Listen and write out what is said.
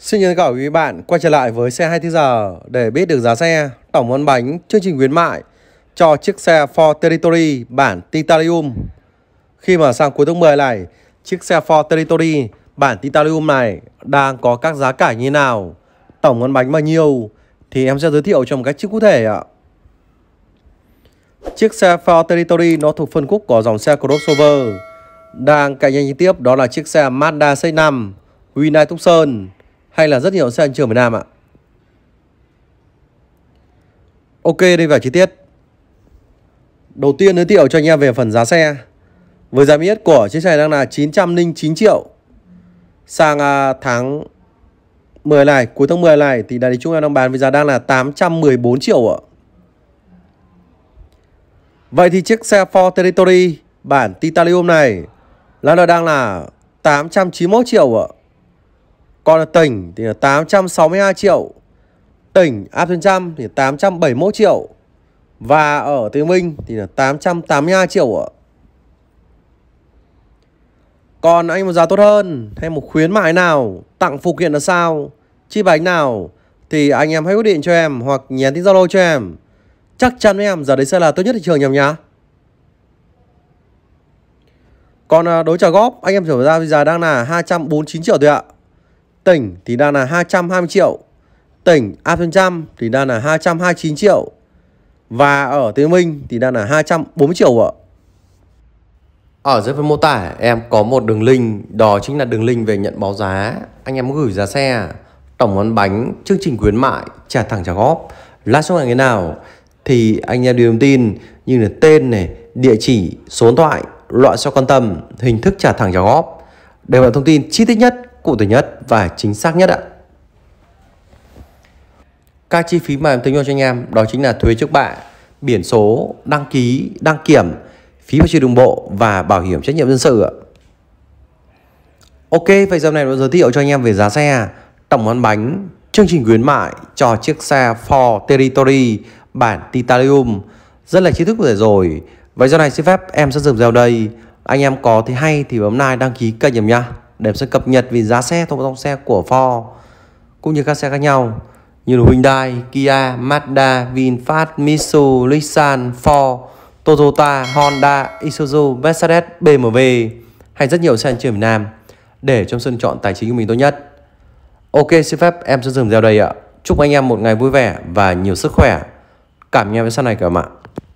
Xin chào tất cả quý bạn quay trở lại với xe 24 giờ để biết được giá xe, tổng món bánh, chương trình khuyến mại cho chiếc xe Ford Territory bản Titanium. Khi mà sang cuối tháng 10 này, chiếc xe Ford Territory bản Titanium này đang có các giá cả như nào, tổng món bánh bao nhiêu thì em sẽ giới thiệu cho một cách chiếc cụ thể ạ. Chiếc xe Ford Territory nó thuộc phân khúc của dòng xe crossover đang cạnh tranh tiếp đó là chiếc xe Mazda C5 Hyundai Tucson hay là rất nhiều xe anh trường miền Nam ạ. Ok đi vào chi tiết. Đầu tiên giới thiệu cho anh em về phần giá xe. Với giá miết của chiếc xe đang là 909 triệu. Sang à, tháng 10 này, cuối tháng 10 này thì đại lý chúng em đang bán với giá đang là 814 triệu ạ. Vậy thì chiếc xe Ford Territory bản Titanium này là nó đang là 891 triệu ạ. Còn là tỉnh thì là 862 triệu Tỉnh áp trên trăm thì 871 triệu Và ở Tây Minh thì là 882 triệu ạ Còn anh một giá tốt hơn hay một khuyến mãi nào Tặng phụ kiện là sao Chi bánh nào Thì anh em hãy quyết định cho em hoặc nhắn tin Zalo cho em Chắc chắn với em giờ đấy sẽ là tốt nhất thị trường nhầm nhá Còn à, đối trả góp anh em trở ra bây giờ đang là 249 triệu thôi ạ Tỉnh thì đang là 220 triệu. Tỉnh amsterdam thì đang là 229 triệu. Và ở Tây Minh thì đang là 240 triệu ạ. Ở dưới phần mô tả em có một đường link Đó chính là đường link về nhận báo giá Anh em gửi giá xe Tổng ăn bánh, chương trình khuyến mại Trả thẳng trả góp Lát xuống là thế nào Thì anh em điều thông tin như là tên này Địa chỉ, số điện thoại, loại xe quan tâm Hình thức trả thẳng trả góp Đều là thông tin chi tiết nhất cụ thể nhất và chính xác nhất ạ. Các chi phí mà em tính cho anh em đó chính là thuế trước bạ, biển số, đăng ký, đăng kiểm, phí bảo trì đường bộ và bảo hiểm trách nhiệm dân sự ạ. Ok, vậy giờ này nó giới thiệu cho anh em về giá xe, tổng lăn bánh, chương trình khuyến mại cho chiếc xe Ford Territory bản Titanium. Rất là chi thức rồi rồi. Vậy giờ này xin phép em sẽ dừng video đây. Anh em có thấy hay thì bấm like đăng ký kênh em nha để sẽ cập nhật về giá xe thông dòng xe của Ford cũng như các xe khác nhau như là Hyundai, Kia, Mazda, VinFast, Mitsubishi, Nissan, Ford, Toyota, Honda, Isuzu, Mercedes, BMW hay rất nhiều xe trên Việt Nam để trong sân chọn tài chính của mình tốt nhất. Ok, xin phép em sẽ dừng video đây ạ. Chúc anh em một ngày vui vẻ và nhiều sức khỏe. Cảm ơn em với sau này các bạn ạ.